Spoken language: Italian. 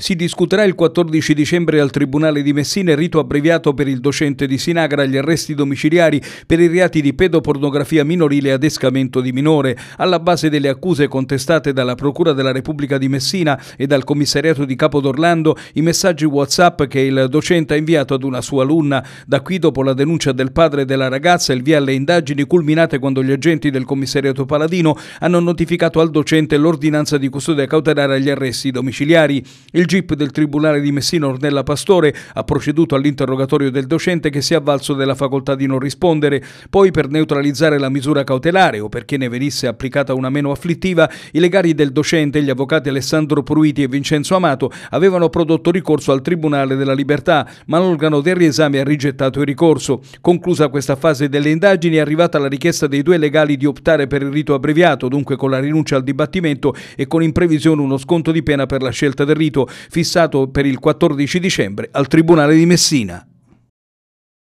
Si discuterà il 14 dicembre al Tribunale di Messina il rito abbreviato per il docente di Sinagra agli arresti domiciliari per i reati di pedopornografia minorile e adescamento di minore. Alla base delle accuse contestate dalla Procura della Repubblica di Messina e dal commissariato di Capo d'Orlando i messaggi WhatsApp che il docente ha inviato ad una sua alunna. Da qui, dopo la denuncia del padre della ragazza, il via alle indagini culminate quando gli agenti del commissariato Paladino hanno notificato al docente l'ordinanza di custodia cautelare agli arresti domiciliari. Il GIP del Tribunale di Messina Ornella Pastore ha proceduto all'interrogatorio del docente che si è avvalso della facoltà di non rispondere. Poi, per neutralizzare la misura cautelare o perché ne venisse applicata una meno afflittiva, i legali del docente, gli avvocati Alessandro Pruiti e Vincenzo Amato, avevano prodotto ricorso al Tribunale della Libertà, ma l'organo del riesame ha rigettato il ricorso. Conclusa questa fase delle indagini è arrivata la richiesta dei due legali di optare per il rito abbreviato, dunque con la rinuncia al dibattimento e con in previsione uno sconto di pena per la scelta del rito fissato per il 14 dicembre al Tribunale di Messina.